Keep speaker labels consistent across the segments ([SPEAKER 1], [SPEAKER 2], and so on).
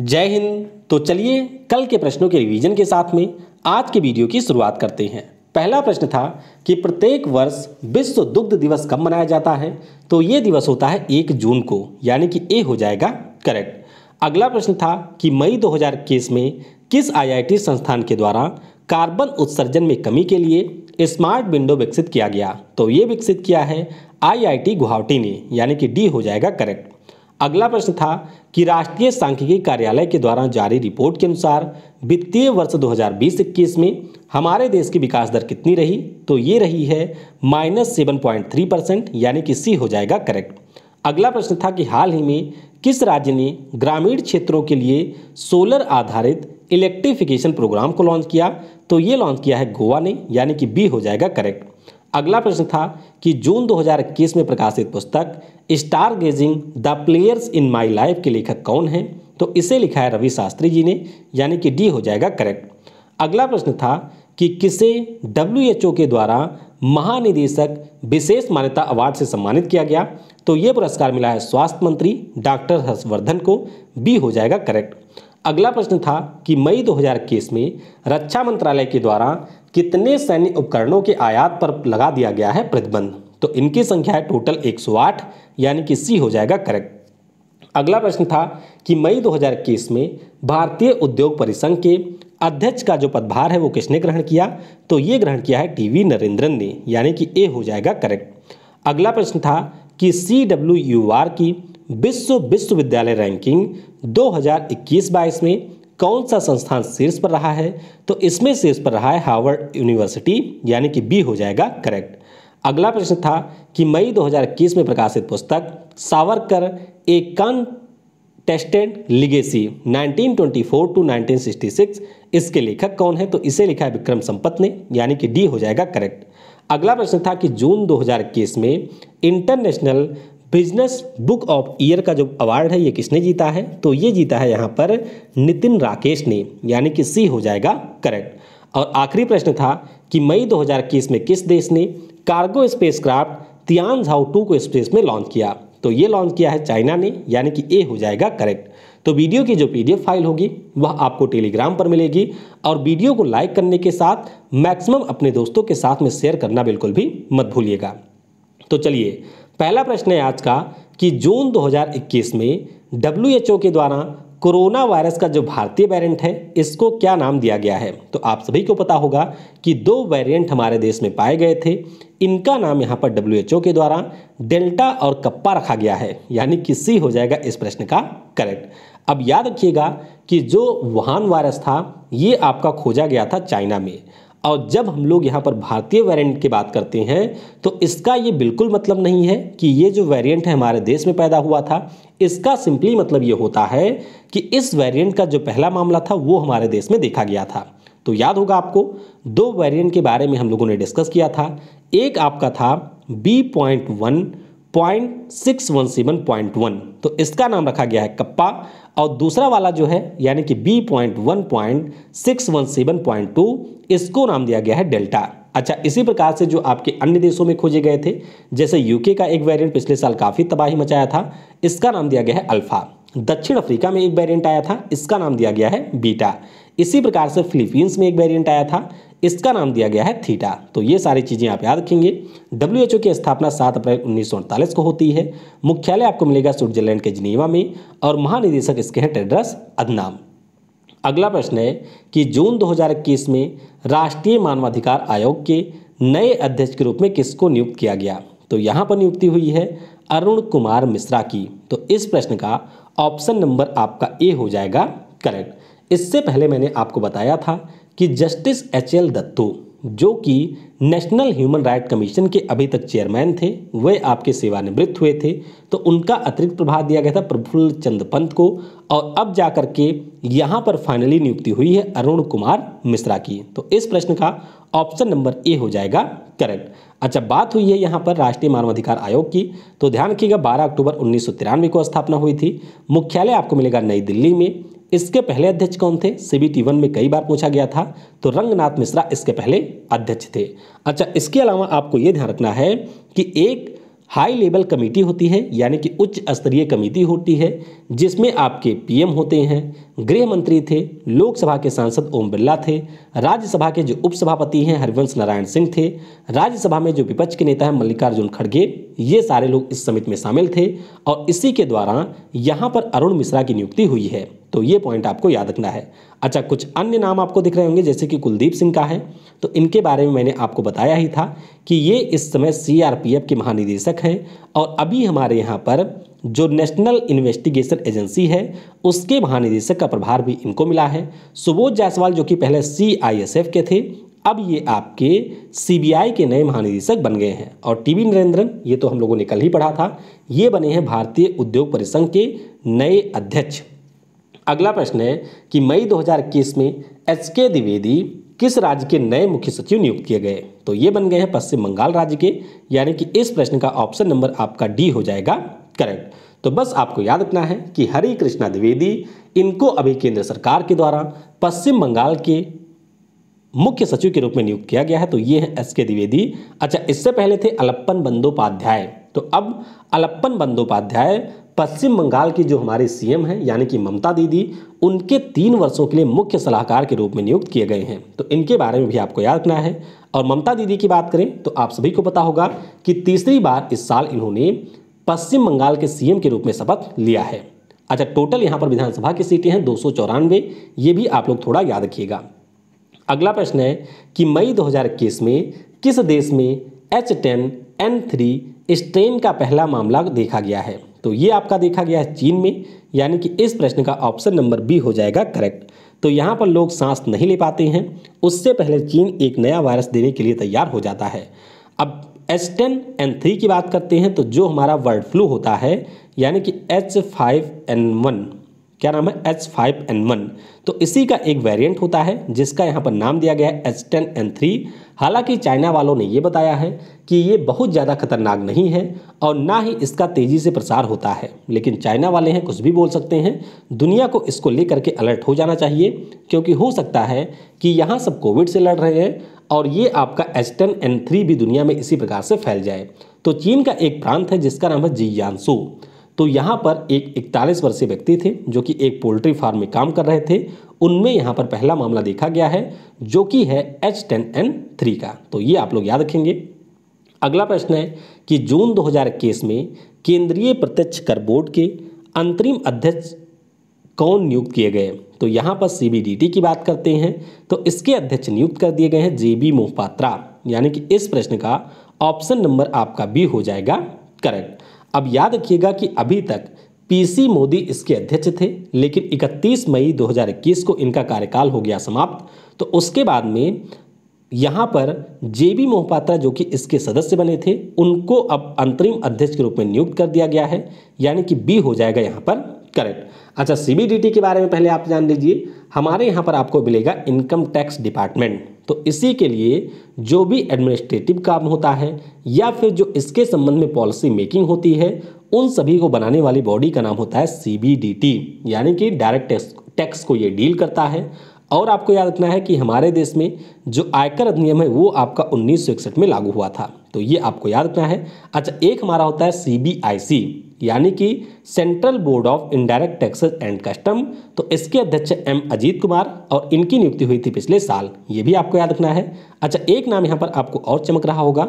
[SPEAKER 1] जय हिंद तो चलिए कल के प्रश्नों के रिवीजन के साथ में आज के वीडियो की शुरुआत करते हैं पहला प्रश्न था कि प्रत्येक वर्ष विश्व दुग्ध दिवस कब मनाया जाता है तो ये दिवस होता है एक जून को यानी कि ए हो जाएगा करेक्ट अगला प्रश्न था कि मई दो में किस आई संस्थान के द्वारा कार्बन उत्सर्जन में कमी के लिए स्मार्ट विंडो विकसित किया गया तो ये विकसित किया है आईआईटी गुवाहाटी ने यानी कि डी हो जाएगा करेक्ट अगला प्रश्न था कि राष्ट्रीय सांख्यिकी कार्यालय के द्वारा जारी रिपोर्ट के अनुसार वित्तीय वर्ष 2020-21 में हमारे देश की विकास दर कितनी रही तो ये रही है minus seven point three percent यानी कि सी हो जाएगा करेक्ट अगला प्रश्न था कि हाल ही में किस राज्य ने ग्रामीण क्षेत्रों के लिए सोलर आधारित इलेक्ट्रिफिकेशन प्रोग्राम को लॉन्च किया तो ये लॉन्च किया है गोवा ने यानी कि बी हो जाएगा करेक्ट अगला प्रश्न था कि जून 2021 में प्रकाशित पुस्तक star gazing the players in my life के लेखक कौन हैं तो इसे लिखा है रवि शास्त्री जी ने यानी कि डी हो जाएगा करेक्ट अगला प्रश्न था कि किसे डब्ल्यू के द्वारा महानिदेशक विशेष मान्यता अवार्ड से सम्मानित किया गया तो ये पुरस्कार मिला है स्वास्थ्य मंत्री डॉक्टर हर्षवर्धन को बी हो जाएगा करेक्ट अगला प्रश्न था कि मई 2021 में रक्षा मंत्रालय के द्वारा कितने सैन्य उपकरणों के आयात पर लगा दिया गया है प्रतिबंध तो इनकी संख्या है टोटल 108 यानी कि सी हो जाएगा करेक्ट अगला प्रश्न था कि मई 2021 में भारतीय उद्योग परिसंघ के अध्यक्ष का जो पदभार है वो किसने ग्रहण किया तो ये ग्रहण किया है टीवी नरेंद्रन ने यानी कि ए हो जाएगा करेक्ट अगला प्रश्न था कि सी डब्ल्यू यू आर की विश्व विश्वविद्यालय रैंकिंग 2021-22 में कौन सा संस्थान शीर्ष पर रहा है तो इसमें शीर्ष पर रहा है हार्वर्ड यूनिवर्सिटी यानी कि बी हो जाएगा करेक्ट अगला प्रश्न था कि मई 2021 में प्रकाशित पुस्तक सावरकर ए कन टेस्टेड लिगेसी 1924 टू 1966 इसके लेखक कौन है तो इसे लिखा है विक्रम संपत ने यानी कि डी हो जाएगा करेक्ट अगला प्रश्न था कि जून 2021 में international business book of year का जो अवार्ड है ये किसने जीता है तो ये जीता है यहाँ पर नितिन राकेश ने यानी कि सी हो जाएगा करेक्ट और आखिरी प्रश्न था कि मई 2021 में किस देश ने cargo spacecraft Tianzhou two को स्पेस में लॉन्च किया तो ये लॉन्च किया है चाइना ने यानी कि ए हो जाएगा करेक्ट तो वीडियो की जो पीडीएफ फाइल होगी वह आपको टेलीग्राम पर मिलेगी और वीडियो को लाइक करने के साथ मैक्सिमम अपने दोस्तों के साथ में शेयर करना बिल्कुल भी मत भूलिएगा तो चलिए पहला प्रश्न है आज का कि जून 2021 में डब्ल्यू के द्वारा कोरोना वायरस का जो भारतीय वेरिएंट है इसको क्या नाम दिया गया है तो आप सभी को पता होगा कि दो वेरिएंट हमारे देश में पाए गए थे इनका नाम यहाँ पर डब्ल्यू के द्वारा डेल्टा और कप्पा रखा गया है यानी कि सी हो जाएगा इस प्रश्न का करेक्ट अब याद रखिएगा कि जो वुहान वायरस था ये आपका खोजा गया था चाइना में और जब हम लोग यहाँ पर भारतीय वेरिएंट की बात करते हैं तो इसका ये बिल्कुल मतलब नहीं है कि ये जो वेरिएंट है हमारे देश में पैदा हुआ था इसका सिंपली मतलब ये होता है कि इस वेरिएंट का जो पहला मामला था वो हमारे देश में देखा गया था तो याद होगा आपको दो वेरिएंट के बारे में हम लोगों ने डिस्कस किया था एक आपका था B point one point six one seven point one तो इसका नाम रखा गया है कप्पा और दूसरा वाला जो है यानी कि B point one point six one seven point two इसको नाम दिया गया है डेल्टा अच्छा इसी प्रकार से जो आपके अन्य देशों में खोजे गए थे जैसे यूके का एक वेरिएंट पिछले साल काफ़ी तबाही मचाया था इसका नाम दिया गया है अल्फ़ा दक्षिण अफ्रीका में एक वेरिएंट आया था इसका नाम दिया गया है बीटा इसी प्रकार से फिलीपींस में एक वेरिएंट आया था इसका नाम दिया गया है थीटा तो ये सारी चीज़ें आप याद रखेंगे डब्ल्यू की स्थापना सात अप्रैल उन्नीस को होती है मुख्यालय आपको मिलेगा स्विट्जरलैंड के जिनेवा में और महानिदेशक इसके हैं टेड्रस अदनाम अगला प्रश्न है कि जून इक्कीस में राष्ट्रीय मानवाधिकार आयोग के नए अध्यक्ष के रूप में किसको नियुक्त किया गया तो यहाँ पर नियुक्ति हुई है अरुण कुमार मिश्रा की तो इस प्रश्न का ऑप्शन नंबर आपका ए हो जाएगा करेक्ट इससे पहले मैंने आपको बताया था कि जस्टिस एच एल दत्तू जो कि नेशनल ह्यूमन राइट कमीशन के अभी तक चेयरमैन थे वे आपके सेवानिवृत्त हुए थे तो उनका अतिरिक्त प्रभार दिया गया था प्रफुल्ल चंद पंत को और अब जा कर के यहाँ पर फाइनली नियुक्ति हुई है अरुण कुमार मिश्रा की तो इस प्रश्न का ऑप्शन नंबर ए हो जाएगा करेक्ट अच्छा बात हुई है यहाँ पर राष्ट्रीय मानवाधिकार आयोग की तो ध्यान रखिएगा 12 अक्टूबर उन्नीस को स्थापना हुई थी मुख्यालय आपको मिलेगा नई दिल्ली में इसके पहले अध्यक्ष कौन थे सीबीटी वन में कई बार पूछा गया था तो रंगनाथ मिश्रा इसके पहले अध्यक्ष थे अच्छा इसके अलावा आपको ये ध्यान रखना है कि एक हाई लेवल कमेटी होती है यानी कि उच्च स्तरीय कमेटी होती है जिसमें आपके पीएम होते हैं गृह मंत्री थे लोकसभा के सांसद ओम बिरला थे राज्यसभा के जो उपसभापति हैं हरिवंश नारायण सिंह थे राज्यसभा में जो विपक्ष के नेता हैं मल्लिकार्जुन खड़गे ये सारे लोग इस समिति में शामिल थे और इसी के द्वारा यहाँ पर अरुण मिश्रा की नियुक्ति हुई है तो ये पॉइंट आपको याद रखना है अच्छा कुछ अन्य नाम आपको दिख रहे होंगे जैसे कि कुलदीप सिंह का है तो इनके बारे में मैंने आपको बताया ही था कि ये इस समय सीआरपीएफ के महानिदेशक हैं और अभी हमारे यहाँ पर जो नेशनल इन्वेस्टिगेशन एजेंसी है उसके महानिदेशक का प्रभार भी इनको मिला है सुबोध जायसवाल जो कि पहले सी के थे अब ये आपके सीबीआई के नए महानिदेशक बन गए हैं और टीवी नरेंद्रन ये तो हम लोगों ने कल ही पढ़ा था ये बने हैं भारतीय उद्योग परिसंघ के नए अध्यक्ष अगला प्रश्न है कि मई 2021 में एच के द्विवेदी किस राज्य के नए मुख्य सचिव नियुक्त किए गए तो ये बन गए हैं पश्चिम बंगाल राज्य के यानी कि इस प्रश्न का ऑप्शन नंबर आपका डी हो जाएगा करेक्ट तो बस आपको याद रखना है कि हरी कृष्णा द्विवेदी इनको अभी केंद्र सरकार के द्वारा पश्चिम बंगाल के मुख्य सचिव के रूप में नियुक्त किया गया है तो ये है एस के द्विवेदी अच्छा इससे पहले थे अलप्पन बंदोपाध्याय तो अब अलप्पन बंदोपाध्याय पश्चिम बंगाल की जो हमारे सीएम हैं यानी कि ममता दीदी उनके तीन वर्षों के लिए मुख्य सलाहकार के रूप में नियुक्त किए गए हैं तो इनके बारे में भी आपको याद रखना है और ममता दीदी की बात करें तो आप सभी को पता होगा कि तीसरी बार इस साल इन्होंने पश्चिम बंगाल के सीएम के रूप में शपथ लिया है अच्छा टोटल यहाँ पर विधानसभा की सीटें हैं दो ये भी आप लोग थोड़ा याद रखिएगा अगला प्रश्न है कि मई दो में किस देश में H ten N three strain का पहला मामला देखा गया है तो ये आपका देखा गया है चीन में यानी कि इस प्रश्न का ऑप्शन नंबर बी हो जाएगा करेक्ट तो यहाँ पर लोग सांस नहीं ले पाते हैं उससे पहले चीन एक नया वायरस देने के लिए तैयार हो जाता है अब एच टेन एन थ्री की बात करते हैं तो जो हमारा वर्ड फ्लू होता है यानी कि एच फाइव एन वन क्या नाम है एच फाइव एन वन तो इसी का एक वेरिएंट होता है जिसका यहाँ पर नाम दिया गया है एच टेन एन थ्री हालांकि चाइना वालों ने ये बताया है कि ये बहुत ज़्यादा खतरनाक नहीं है और ना ही इसका तेज़ी से प्रसार होता है लेकिन चाइना वाले हैं कुछ भी बोल सकते हैं दुनिया को इसको लेकर के अलर्ट हो जाना चाहिए क्योंकि हो सकता है कि यहाँ सब कोविड से लड़ रहे हैं और ये आपका एच टेन एन थ्री भी दुनिया में इसी प्रकार से फैल जाए तो चीन का एक प्रांत है जिसका नाम है जी यानसू तो यहाँ पर एक इकतालीस वर्षीय व्यक्ति थे जो कि एक पोल्ट्री फार्म में काम कर रहे थे उनमें यहाँ पर पहला मामला देखा गया है जो कि है एच टेन एन थ्री का तो ये आप लोग याद रखेंगे अगला प्रश्न है कि जून 2021 में केंद्रीय प्रत्यक्ष कर बोर्ड के अंतरिम अध्यक्ष कौन नियुक्त किए गए तो यहाँ पर सी की बात करते हैं तो इसके अध्यक्ष नियुक्त कर दिए गए हैं जे बी मोहपात्रा यानी कि इस प्रश्न का ऑप्शन नंबर आपका बी हो जाएगा करेक्ट अब याद रखिएगा कि अभी तक पीसी मोदी इसके अध्यक्ष थे लेकिन 31 मई 2021 को इनका कार्यकाल हो गया समाप्त तो उसके बाद में यहाँ पर जे बी मोहपात्रा जो कि इसके सदस्य बने थे उनको अब अंतरिम अध्यक्ष के रूप में नियुक्त कर दिया गया है यानी कि बी हो जाएगा यहाँ पर करेक्ट अच्छा सीबीडीटी के बारे में पहले आप जान लीजिए हमारे यहाँ पर आपको मिलेगा इनकम टैक्स डिपार्टमेंट तो इसी के लिए जो भी एडमिनिस्ट्रेटिव काम होता है या फिर जो इसके संबंध में पॉलिसी मेकिंग होती है उन सभी को बनाने वाली बॉडी का नाम होता है सी यानी कि डायरेक्ट टैक्स को ये डील करता है और आपको याद रखना है कि हमारे देश में जो आयकर अधिनियम है वो आपका उन्नीस में लागू हुआ था तो ये आपको याद रखना है अच्छा एक हमारा होता है सी यानी कि central board of indirect taxes and custom तो इसके अध्यक्ष एम अजीत कुमार और इनकी नियुक्ति हुई थी पिछले साल ये भी आपको याद रखना है अच्छा एक नाम यहाँ पर आपको और चमक रहा होगा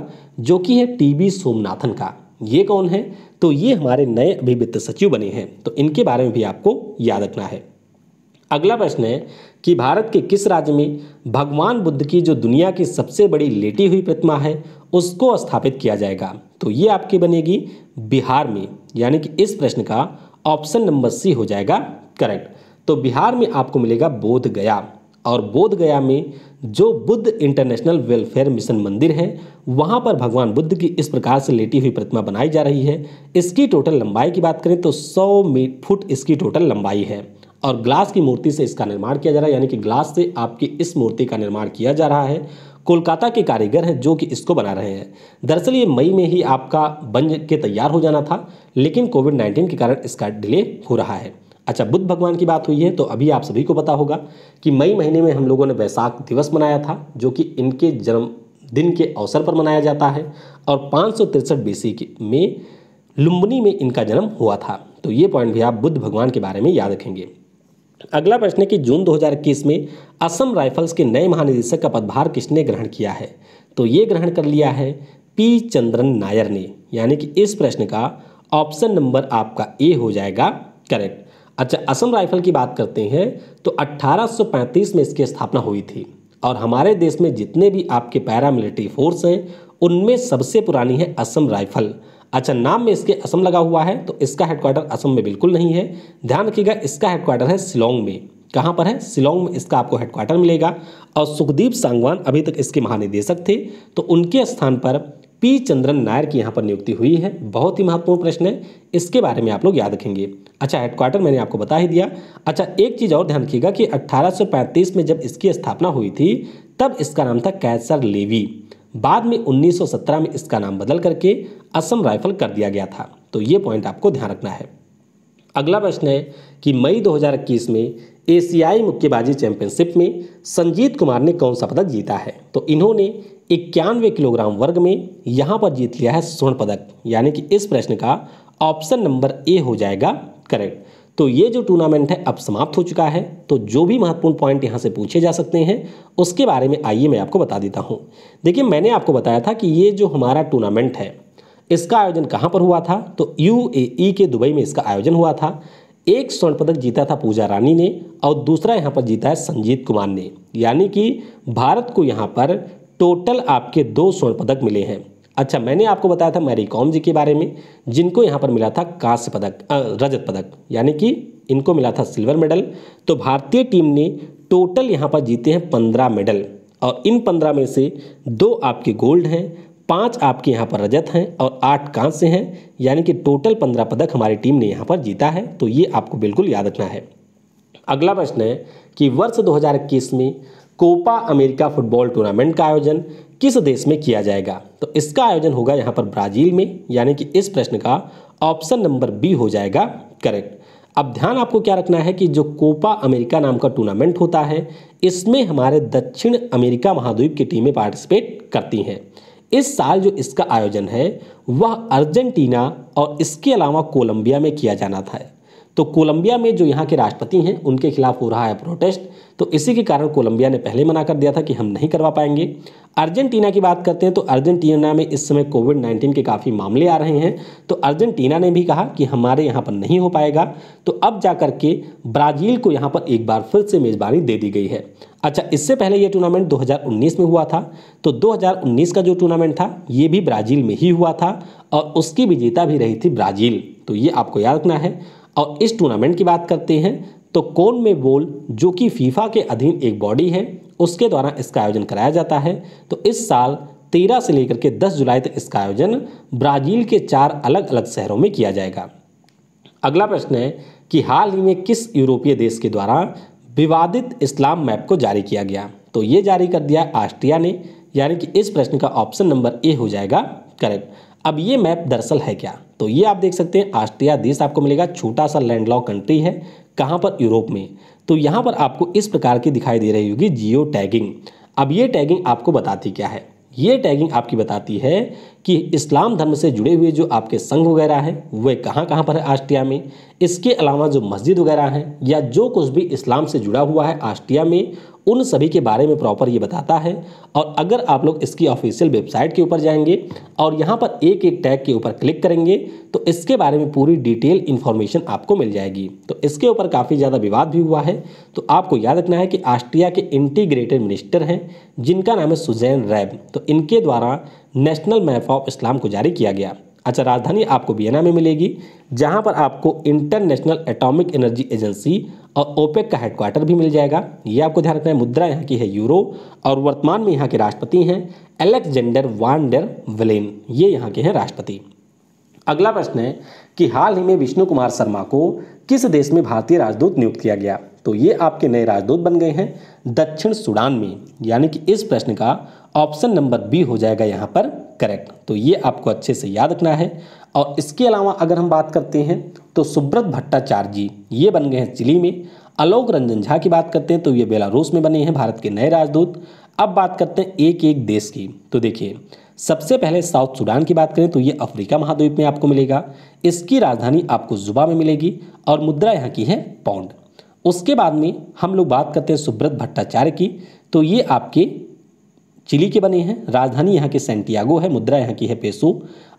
[SPEAKER 1] जो कि है टीबी सोमनाथन का ये कौन है तो ये हमारे नए अभी वित्त सचिव बने हैं तो इनके बारे में भी आपको याद रखना है अगला प्रश्न है कि भारत के किस राज्य में भगवान बुद्ध की जो दुनिया की सबसे बड़ी लेटी हुई प्रतिमा है उसको स्थापित किया जाएगा तो ये आपकी बनेगी बिहार में यानी कि इस प्रश्न का ऑप्शन नंबर सी हो जाएगा करेक्ट तो बिहार में आपको मिलेगा बोध गया और बोध गया में जो बुद्ध इंटरनेशनल वेलफेयर मिशन मंदिर है वहाँ पर भगवान बुद्ध की इस प्रकार से लेटी हुई प्रतिमा बनाई जा रही है इसकी टोटल लंबाई की बात करें तो सौ फुट इसकी टोटल लंबाई है और ग्लास की मूर्ति से इसका निर्माण किया जा रहा है यानी कि ग्लास से आपकी इस मूर्ति का निर्माण किया जा रहा है कोलकाता के कारीगर हैं जो कि इसको बना रहे हैं दरअसल ये मई में ही आपका बन के तैयार हो जाना था लेकिन कोविड नाइन्टीन के कारण इसका डिले हो रहा है अच्छा बुद्ध भगवान की बात हुई है तो अभी आप सभी को पता होगा कि मई महीने में हम लोगों ने वैसाख दिवस मनाया था जो कि इनके जन्म दिन के अवसर पर मनाया जाता है और पाँच सौ तिरसठ बीसी में लुम्बनी में इनका जन्म हुआ था तो ये पॉइंट भी आप बुद्ध भगवान के बारे में याद रखेंगे अगला प्रश्न है कि जून 2021 में असम राइफल्स के नए महानिदेशक का पदभार किसने ग्रहण किया है तो ये ग्रहण कर लिया है पी चंद्रन नायर ने यानी कि इस प्रश्न का ऑप्शन नंबर आपका ए हो जाएगा करेक्ट अच्छा असम राइफल की बात करते हैं तो 1835 में इसकी स्थापना हुई थी और हमारे देश में जितने भी आपके पैरामिलिट्री फोर्स हैं उनमें सबसे पुरानी है असम राइफल अच्छा नाम में इसके असम लगा हुआ है तो इसका हेडक्वार्टर असम में बिल्कुल नहीं है ध्यान रखिएगा इसका हेडक्वार्टर है शिलोंग में कहाँ पर है शिलोंग में इसका आपको हेडक्वार्टर मिलेगा और सुखदीप सांगवान अभी तक इसके महानिदेशक थे तो उनके स्थान पर पी चंद्रन नायर की यहाँ पर नियुक्ति हुई है बहुत ही महत्वपूर्ण प्रश्न है इसके बारे में आप लोग याद रखेंगे अच्छा हेडक्वार्टर मैंने आपको बता ही दिया अच्छा एक चीज़ और ध्यान रखिएगा कि 1835 में जब इसकी स्थापना हुई थी तब इसका नाम था कैसर लेवी बाद में 1917 में इसका नाम बदल करके असम राइफल कर दिया गया था तो ये पॉइंट आपको ध्यान रखना है अगला प्रश्न है कि मई 2021 में एशियाई मुक्केबाजी चैंपियनशिप में संजीत कुमार ने कौन सा पदक जीता है तो इन्होंने इक्यानवे किलोग्राम वर्ग में यहाँ पर जीत लिया है स्वर्ण पदक यानी कि इस प्रश्न का ऑप्शन नंबर ए हो जाएगा करेक्ट तो ये जो टूर्नामेंट है अब समाप्त हो चुका है तो जो भी महत्वपूर्ण पॉइंट यहाँ से पूछे जा सकते हैं उसके बारे में आइए मैं आपको बता देता हूँ देखिए मैंने आपको बताया था कि ये जो हमारा टूर्नामेंट है इसका आयोजन कहाँ पर हुआ था तो यू e के दुबई में इसका आयोजन हुआ था एक स्वर्ण पदक जीता था पूजा रानी ने और दूसरा यहाँ पर जीता है संजीत कुमार ने यानी कि भारत को यहाँ पर टोटल आपके दो स्वर्ण पदक मिले हैं अच्छा मैंने आपको बताया था मैरी कॉम जी के बारे में जिनको यहाँ पर मिला था कांस्य पदक रजत पदक यानी कि इनको मिला था सिल्वर मेडल तो भारतीय टीम ने टोटल यहाँ पर जीते हैं पंद्रह मेडल और इन पंद्रह में से दो आपके गोल्ड हैं पांच आपके यहाँ पर रजत हैं और आठ कांस्य हैं यानी कि टोटल पंद्रह पदक हमारी टीम ने यहाँ पर जीता है तो ये आपको बिल्कुल याद रखना है अगला प्रश्न है कि वर्ष दो में कोपा अमेरिका फुटबॉल टूर्नामेंट का आयोजन किस देश में किया जाएगा तो इसका आयोजन होगा यहाँ पर ब्राज़ील में यानी कि इस प्रश्न का ऑप्शन नंबर बी हो जाएगा करेक्ट अब ध्यान आपको क्या रखना है कि जो कोपा अमेरिका नाम का टूर्नामेंट होता है इसमें हमारे दक्षिण अमेरिका महाद्वीप की टीमें पार्टिसिपेट करती हैं इस साल जो इसका आयोजन है वह अर्जेंटीना और इसके अलावा कोलंबिया में किया जाना था तो कोलंबिया में जो यहाँ के राष्ट्रपति हैं उनके खिलाफ हो रहा है प्रोटेस्ट तो इसी के कारण कोलंबिया ने पहले मना कर दिया था कि हम नहीं करवा पाएंगे अर्जेंटीना की बात करते हैं तो अर्जेंटीना में इस समय कोविड नाइन्टीन के काफ़ी मामले आ रहे हैं तो अर्जेंटीना ने भी कहा कि हमारे यहाँ पर नहीं हो पाएगा तो अब जा के ब्राज़ील को यहाँ पर एक बार फिर से मेज़बानी दे दी गई है अच्छा इससे पहले ये टूर्नामेंट 2019 में हुआ था तो 2019 का जो टूर्नामेंट था ये भी ब्राज़ील में ही हुआ था और उसकी विजेता भी रही थी ब्राज़ील तो ये आपको याद रखना है और इस टूर्नामेंट की बात करते हैं तो कौन में बोल जो कि फीफा के अधीन एक बॉडी है उसके द्वारा इसका आयोजन कराया जाता है तो इस साल तेरह से लेकर के दस जुलाई तक इसका आयोजन ब्राज़ील के चार अलग अलग शहरों में किया जाएगा अगला प्रश्न है कि हाल ही में किस यूरोपीय देश के द्वारा विवादित इस्लाम मैप को जारी किया गया तो ये जारी कर दिया ऑस्ट्रिया ने यानी कि इस प्रश्न का ऑप्शन नंबर ए हो जाएगा करेक्ट अब ये मैप दरअसल है क्या तो ये आप देख सकते हैं ऑस्ट्रिया देश आपको मिलेगा छोटा सा लैंडलॉक कंट्री है कहाँ पर यूरोप में तो यहाँ पर आपको इस प्रकार की दिखाई दे रही होगी जियो टैगिंग अब ये टैगिंग आपको बताती क्या है ये टैगिंग आपकी बताती है कि इस्लाम धर्म से जुड़े हुए जो आपके संघ वगैरह हैं वे कहाँ कहाँ पर है आस्ट्रिया में इसके अलावा जो मस्जिद वगैरह हैं या जो कुछ भी इस्लाम से जुड़ा हुआ है आस्ट्रिया में उन सभी के बारे में प्रॉपर ये बताता है और अगर आप लोग इसकी ऑफिशियल वेबसाइट के ऊपर जाएंगे और यहाँ पर एक एक टैग के ऊपर क्लिक करेंगे तो इसके बारे में पूरी डिटेल इन्फॉर्मेशन आपको मिल जाएगी तो इसके ऊपर काफ़ी ज़्यादा विवाद भी हुआ है तो आपको याद रखना है कि ऑस्ट्रिया के इंटीग्रेटेड मिनिस्टर हैं जिनका नाम है सुजैन रैब तो इनके द्वारा नेशनल मैप ऑफ इस्लाम को जारी किया गया अच्छा राजधानी आपको वियना में मिलेगी जहां पर आपको इंटरनेशनल एटॉमिक एनर्जी एजेंसी और ओपेक का हेडक्वार्टर भी मिल जाएगा ये आपको ध्यान रखना है मुद्रा यहाँ की है यूरो और वर्तमान में यहाँ के राष्ट्रपति हैं एलेक्जेंडर वांडर वलेन ये यहाँ के हैं राष्ट्रपति अगला प्रश्न है कि हाल ही में विष्णु कुमार शर्मा को किस देश में भारतीय राजदूत नियुक्त किया गया तो ये आपके नए राजदूत बन गए हैं दक्षिण सूडान में यानी कि इस प्रश्न का ऑप्शन नंबर बी हो जाएगा यहाँ पर करेक्ट तो ये आपको अच्छे से याद रखना है और इसके अलावा अगर हम बात करते हैं तो सुब्रत भट्टाचार्य जी ये बन गए हैं चिली में अलोक रंजन झा की बात करते हैं तो ये बेलारूस में बने हैं भारत के नए राजदूत अब बात करते हैं एक एक देश की तो देखिए सबसे पहले साउथ सूडान की बात करें तो ये अफ्रीका महाद्वीप में आपको मिलेगा इसकी राजधानी आपको जुबा में मिलेगी और मुद्रा यहाँ की है पाउंड उसके बाद में हम लोग बात करते हैं सुब्रत भट्टाचार्य की तो ये आपके चिली के बने हैं राजधानी यहाँ की सेंटियागो है मुद्रा यहाँ की है पेसो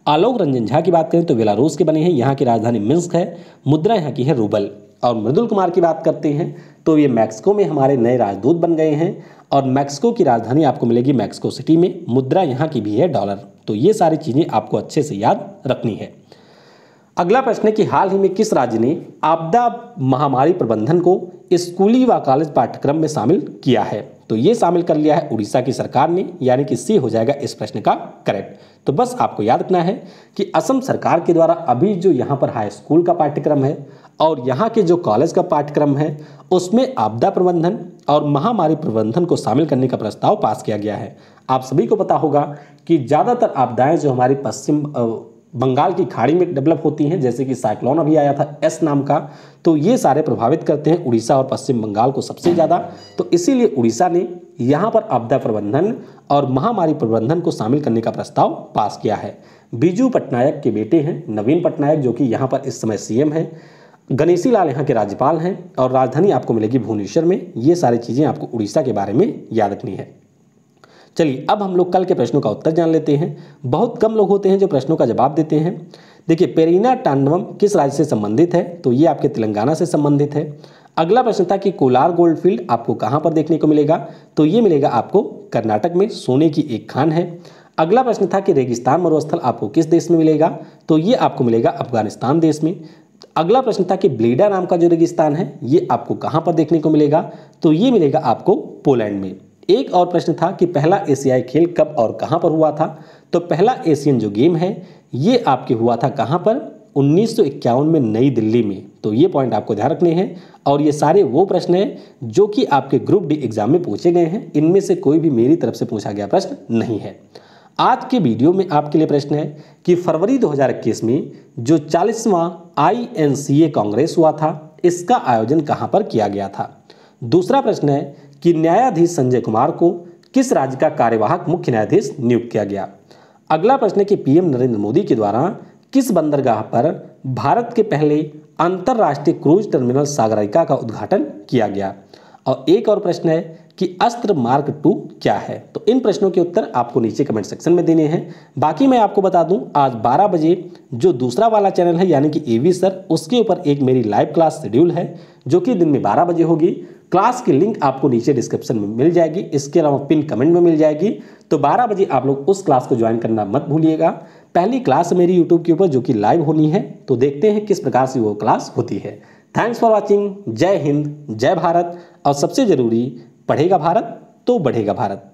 [SPEAKER 1] आलोक रंजन झा की बात करें तो बेलारूस के बने हैं यहाँ की राजधानी मिन्स्क है मुद्रा यहाँ की है रूबल और मृदुल कुमार की बात करते हैं तो ये मैक्सिको में हमारे नए राजदूत बन गए हैं और मैक्सिको की राजधानी आपको मिलेगी मैक्सिको सिटी में मुद्रा यहाँ की भी है डॉलर तो ये सारी चीज़ें आपको अच्छे से याद रखनी है अगला प्रश्न है कि हाल ही में किस राज्य ने आपदा महामारी प्रबंधन को स्कूली व कॉलेज पाठ्यक्रम में शामिल किया है तो ये शामिल कर लिया है उड़ीसा की सरकार ने यानी कि सी हो जाएगा इस प्रश्न का करेक्ट तो बस आपको याद रखना है कि असम सरकार के द्वारा अभी जो यहाँ पर हाई स्कूल का पाठ्यक्रम है और यहाँ के जो कॉलेज का पाठ्यक्रम है उसमें आपदा प्रबंधन और महामारी प्रबंधन को शामिल करने का प्रस्ताव पास किया गया है आप सभी को पता होगा कि ज़्यादातर आपदाएं जो हमारी पश्चिम बंगाल की खाड़ी में डेवलप होती हैं जैसे कि साइक्लोन अभी आया था एस नाम का तो ये सारे प्रभावित करते हैं उड़ीसा और पश्चिम बंगाल को सबसे ज़्यादा तो इसीलिए उड़ीसा ने यहाँ पर आपदा प्रबंधन और महामारी प्रबंधन को शामिल करने का प्रस्ताव पास किया है बीजू पटनायक के बेटे हैं नवीन पटनायक जो कि यहाँ पर इस समय एम हैं गणेशी लाल यहाँ के राज्यपाल हैं और राजधानी आपको मिलेगी भुवनेश्वर में ये सारी चीज़ें आपको उड़ीसा के बारे में याद रखनी है चलिए अब हम लोग कल के प्रश्नों का उत्तर जान लेते हैं बहुत कम लोग होते हैं जो प्रश्नों का जवाब देते हैं देखिए पेरीना टांडवम किस राज्य से संबंधित है तो ये आपके तेलंगाना से संबंधित है अगला प्रश्न था कि कोलार गोल्ड फील्ड आपको कहाँ पर देखने को मिलेगा तो ये मिलेगा आपको कर्नाटक में सोने की एक खान है अगला प्रश्न था कि रेगिस्तान मरुस्थल आपको किस देश में मिलेगा तो ये आपको मिलेगा अफगानिस्तान देश में अगला प्रश्न था कि ब्लेडा नाम का जो रेगिस्तान है ये आपको कहाँ पर देखने को मिलेगा तो ये मिलेगा आपको पोलैंड में एक और प्रश्न था कि पहला एशियाई खेल कब और कहाँ पर हुआ था तो पहला एशियन जो गेम है ये आपके हुआ था कहाँ पर 1951 में नई दिल्ली में तो ये पॉइंट आपको ध्यान रखने हैं और ये सारे वो प्रश्न हैं जो कि आपके ग्रुप डी एग्जाम में पूछे गए हैं इनमें से कोई भी मेरी तरफ से पूछा गया प्रश्न नहीं है आज के वीडियो में आपके लिए प्रश्न है कि फरवरी 2021 में जो 40वां आईएनसीए कांग्रेस हुआ था इसका आयोजन कहाँ पर किया गया था दूसरा प्रश्न है कि न्यायाधीश संजय कुमार को किस राज्य का कार्यवाहक मुख्य न्यायाधीश नियुक्त किया गया अगला प्रश्न है कि पीएम नरेंद्र मोदी के द्वारा किस बंदरगाह पर भारत के पहले अंतर्राष्ट्रीय क्रूज टर्मिनल सागरिका का उद्घाटन किया गया और एक और प्रश्न है कि अस्त्र मार्क टू क्या है तो इन प्रश्नों के उत्तर आपको नीचे कमेंट सेक्शन में देने हैं बाकी मैं आपको बता दूं आज 12 बजे जो दूसरा वाला चैनल है यानी कि एवी सर उसके ऊपर एक मेरी लाइव क्लास शेड्यूल है जो कि दिन में 12 बजे होगी क्लास की लिंक आपको नीचे डिस्क्रिप्शन में मिल जाएगी इसके अलावा पिन कमेंट में मिल जाएगी तो 12 बजे आप लोग उस क्लास को ज्वाइन करना मत भूलिएगा पहली क्लास मेरी यूट्यूब के ऊपर जो कि लाइव होनी है तो देखते हैं किस प्रकार से वो क्लास होती है थैंक्स फॉर वॉचिंग जय हिंद जय भारत और सबसे ज़रूरी पढ़ेगा भारत तो बढ़ेगा भारत